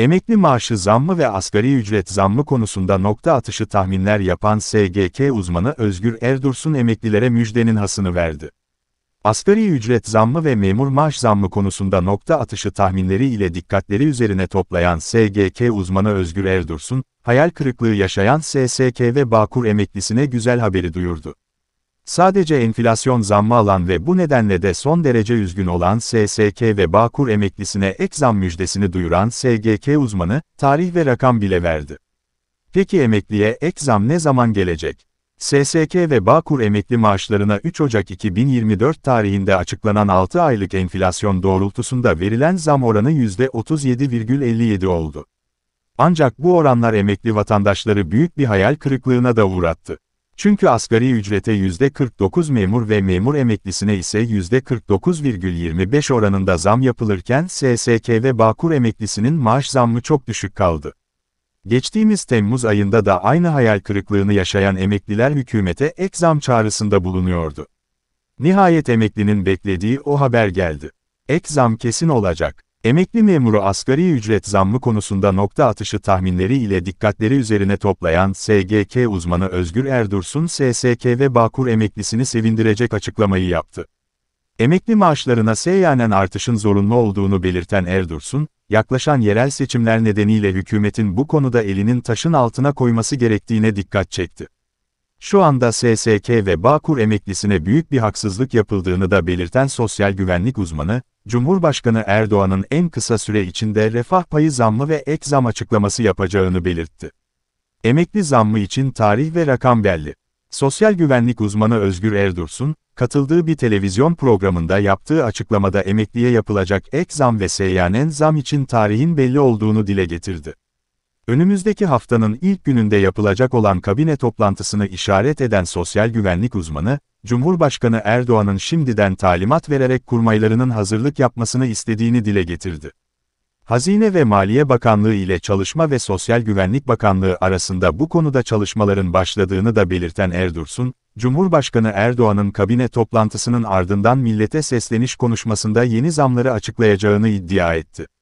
Emekli maaşı zammı ve asgari ücret zammı konusunda nokta atışı tahminler yapan SGK uzmanı Özgür Erdursun emeklilere müjdenin hasını verdi. Asgari ücret zammı ve memur maaş zammı konusunda nokta atışı tahminleri ile dikkatleri üzerine toplayan SGK uzmanı Özgür Erdursun, hayal kırıklığı yaşayan SSK ve Bağkur emeklisine güzel haberi duyurdu. Sadece enflasyon zammı alan ve bu nedenle de son derece üzgün olan SSK ve Bağkur emeklisine ek zam müjdesini duyuran SGK uzmanı, tarih ve rakam bile verdi. Peki emekliye ek zam ne zaman gelecek? SSK ve Bağkur emekli maaşlarına 3 Ocak 2024 tarihinde açıklanan 6 aylık enflasyon doğrultusunda verilen zam oranı %37,57 oldu. Ancak bu oranlar emekli vatandaşları büyük bir hayal kırıklığına da uğrattı. Çünkü asgari ücrete %49 memur ve memur emeklisine ise %49,25 oranında zam yapılırken SSK ve Bağkur emeklisinin maaş zammı çok düşük kaldı. Geçtiğimiz Temmuz ayında da aynı hayal kırıklığını yaşayan emekliler hükümete ek zam çağrısında bulunuyordu. Nihayet emeklinin beklediği o haber geldi. Ek zam kesin olacak. Emekli memuru asgari ücret zammı konusunda nokta atışı tahminleri ile dikkatleri üzerine toplayan SGK uzmanı Özgür Erdursun SSK ve Bağkur emeklisini sevindirecek açıklamayı yaptı. Emekli maaşlarına seyyanen artışın zorunlu olduğunu belirten Erdursun, yaklaşan yerel seçimler nedeniyle hükümetin bu konuda elinin taşın altına koyması gerektiğine dikkat çekti. Şu anda SSK ve Bağkur emeklisine büyük bir haksızlık yapıldığını da belirten sosyal güvenlik uzmanı, Cumhurbaşkanı Erdoğan'ın en kısa süre içinde refah payı zammı ve ek zam açıklaması yapacağını belirtti. Emekli zammı için tarih ve rakam belli. Sosyal güvenlik uzmanı Özgür Erdursun, katıldığı bir televizyon programında yaptığı açıklamada emekliye yapılacak ek zam ve seyyanen zam için tarihin belli olduğunu dile getirdi. Önümüzdeki haftanın ilk gününde yapılacak olan kabine toplantısını işaret eden sosyal güvenlik uzmanı, Cumhurbaşkanı Erdoğan'ın şimdiden talimat vererek kurmaylarının hazırlık yapmasını istediğini dile getirdi. Hazine ve Maliye Bakanlığı ile Çalışma ve Sosyal Güvenlik Bakanlığı arasında bu konuda çalışmaların başladığını da belirten Erdursun, Cumhurbaşkanı Erdoğan'ın kabine toplantısının ardından millete sesleniş konuşmasında yeni zamları açıklayacağını iddia etti.